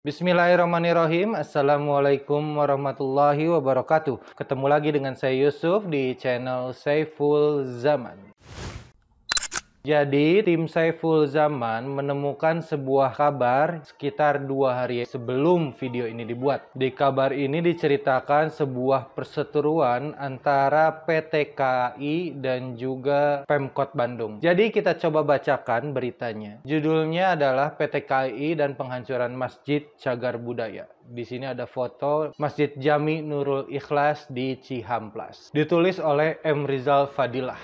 Bismillahirrahmanirrahim. Assalamualaikum warahmatullahi wabarakatuh. Ketemu lagi dengan saya Yusuf di channel Saiful Zaman. Jadi tim Saiful Zaman menemukan sebuah kabar sekitar dua hari sebelum video ini dibuat. Di kabar ini diceritakan sebuah perseteruan antara PT KAI dan juga Pemkot Bandung. Jadi kita coba bacakan beritanya. Judulnya adalah PT KAI dan penghancuran Masjid Cagar Budaya. Di sini ada foto Masjid Jami Nurul Ikhlas di Cihamplas. Ditulis oleh M. Rizal Fadilah.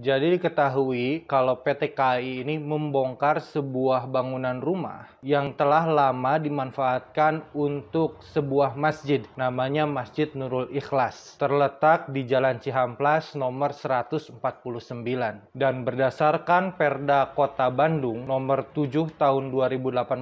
Jadi diketahui kalau PT KAI ini membongkar sebuah bangunan rumah yang telah lama dimanfaatkan untuk sebuah masjid namanya Masjid Nurul Ikhlas terletak di Jalan Cihamplas nomor 149 dan berdasarkan Perda Kota Bandung nomor 7 tahun 2018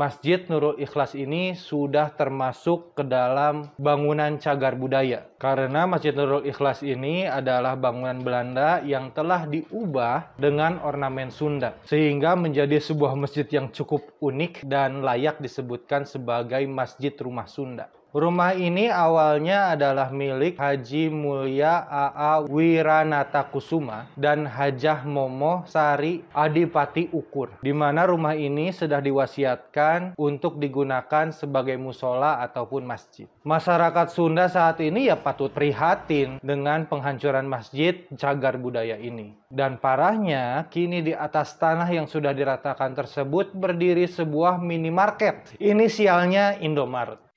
Masjid Nurul Ikhlas ini sudah termasuk ke dalam bangunan cagar budaya karena Masjid Nurul Ikhlas ini adalah bangunan Belanda yang telah diubah dengan ornamen Sunda sehingga menjadi sebuah masjid yang cukup unik dan layak disebutkan sebagai Masjid Rumah Sunda. Rumah ini awalnya adalah milik Haji Mulia AA Wiranata Kusuma dan Hajah Momo Sari Adipati Ukur, di mana rumah ini sudah diwasiatkan untuk digunakan sebagai musola ataupun masjid. Masyarakat Sunda saat ini ya patut prihatin dengan penghancuran masjid cagar budaya ini. Dan parahnya, kini di atas tanah yang sudah diratakan tersebut berdiri sebuah minimarket. Inisialnya Indomaret.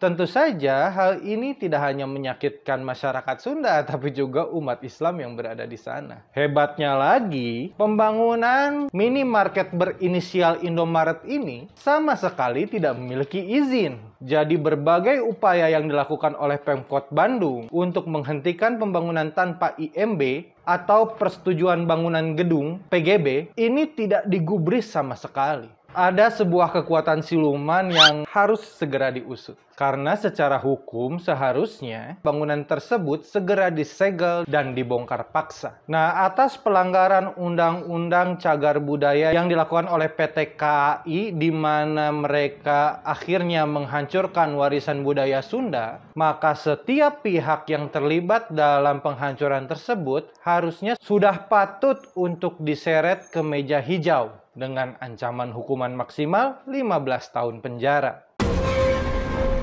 Tentu saja hal ini tidak hanya menyakitkan masyarakat Sunda tapi juga umat Islam yang berada di sana. Hebatnya lagi, pembangunan minimarket berinisial Indomaret ini sama sekali tidak memiliki izin. Jadi berbagai upaya yang dilakukan oleh Pemkot Bandung untuk menghentikan pembangunan tanpa IMB atau persetujuan bangunan gedung PGB ini tidak digubris sama sekali ada sebuah kekuatan siluman yang harus segera diusut. Karena secara hukum seharusnya bangunan tersebut segera disegel dan dibongkar paksa. Nah, atas pelanggaran Undang-Undang Cagar Budaya yang dilakukan oleh PT KAI di mana mereka akhirnya menghancurkan warisan budaya Sunda, maka setiap pihak yang terlibat dalam penghancuran tersebut harusnya sudah patut untuk diseret ke meja hijau dengan ancaman hukuman maksimal 15 tahun penjara.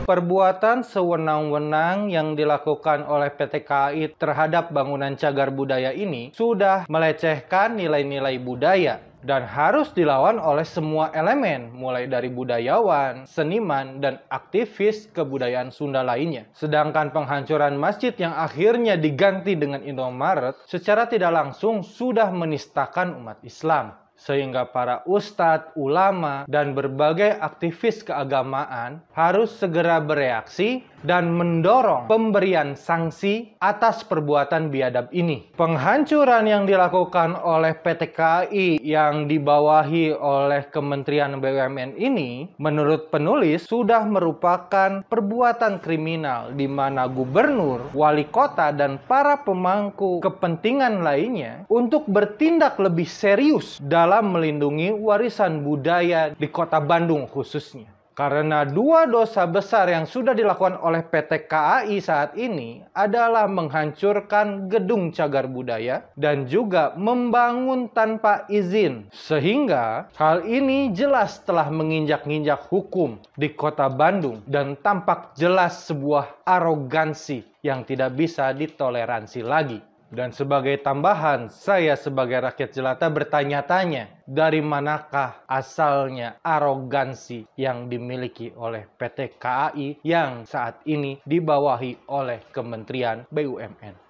Perbuatan sewenang-wenang yang dilakukan oleh PT KAI terhadap bangunan cagar budaya ini sudah melecehkan nilai-nilai budaya dan harus dilawan oleh semua elemen, mulai dari budayawan, seniman, dan aktivis kebudayaan Sunda lainnya. Sedangkan penghancuran masjid yang akhirnya diganti dengan Indomaret secara tidak langsung sudah menistakan umat Islam sehingga para ustadz, ulama, dan berbagai aktivis keagamaan harus segera bereaksi dan mendorong pemberian sanksi atas perbuatan biadab ini. Penghancuran yang dilakukan oleh PT KAI yang dibawahi oleh Kementerian BUMN ini, menurut penulis, sudah merupakan perbuatan kriminal di mana gubernur, wali kota, dan para pemangku kepentingan lainnya untuk bertindak lebih serius dalam melindungi warisan budaya di kota Bandung khususnya. Karena dua dosa besar yang sudah dilakukan oleh PT KAI saat ini adalah menghancurkan gedung cagar budaya dan juga membangun tanpa izin. Sehingga hal ini jelas telah menginjak-injak hukum di kota Bandung dan tampak jelas sebuah arogansi yang tidak bisa ditoleransi lagi. Dan sebagai tambahan, saya sebagai rakyat jelata bertanya-tanya, dari manakah asalnya arogansi yang dimiliki oleh PT KAI yang saat ini dibawahi oleh Kementerian BUMN?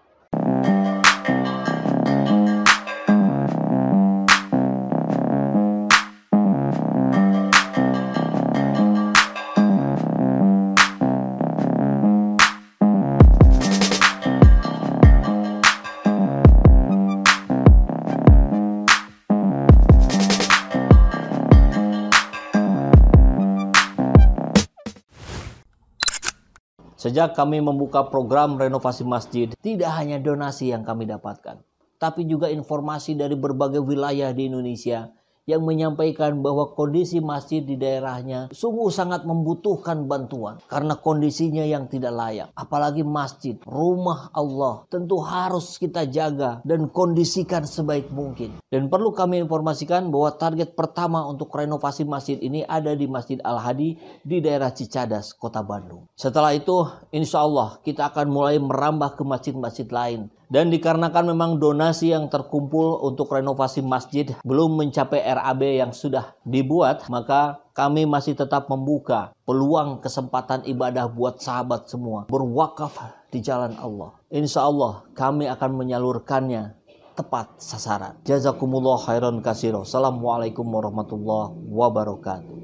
Sejak kami membuka program renovasi masjid, tidak hanya donasi yang kami dapatkan, tapi juga informasi dari berbagai wilayah di Indonesia yang menyampaikan bahwa kondisi masjid di daerahnya sungguh sangat membutuhkan bantuan karena kondisinya yang tidak layak. Apalagi masjid, rumah Allah tentu harus kita jaga dan kondisikan sebaik mungkin. Dan perlu kami informasikan bahwa target pertama untuk renovasi masjid ini ada di Masjid Al-Hadi di daerah Cicadas, Kota Bandung. Setelah itu, insya Allah kita akan mulai merambah ke masjid-masjid lain dan dikarenakan memang donasi yang terkumpul untuk renovasi masjid belum mencapai RAB yang sudah dibuat, maka kami masih tetap membuka peluang kesempatan ibadah buat sahabat semua berwakaf di jalan Allah. Insya Allah kami akan menyalurkannya tepat sasaran. Jazakumullah khairan kasiro. Assalamualaikum warahmatullahi wabarakatuh.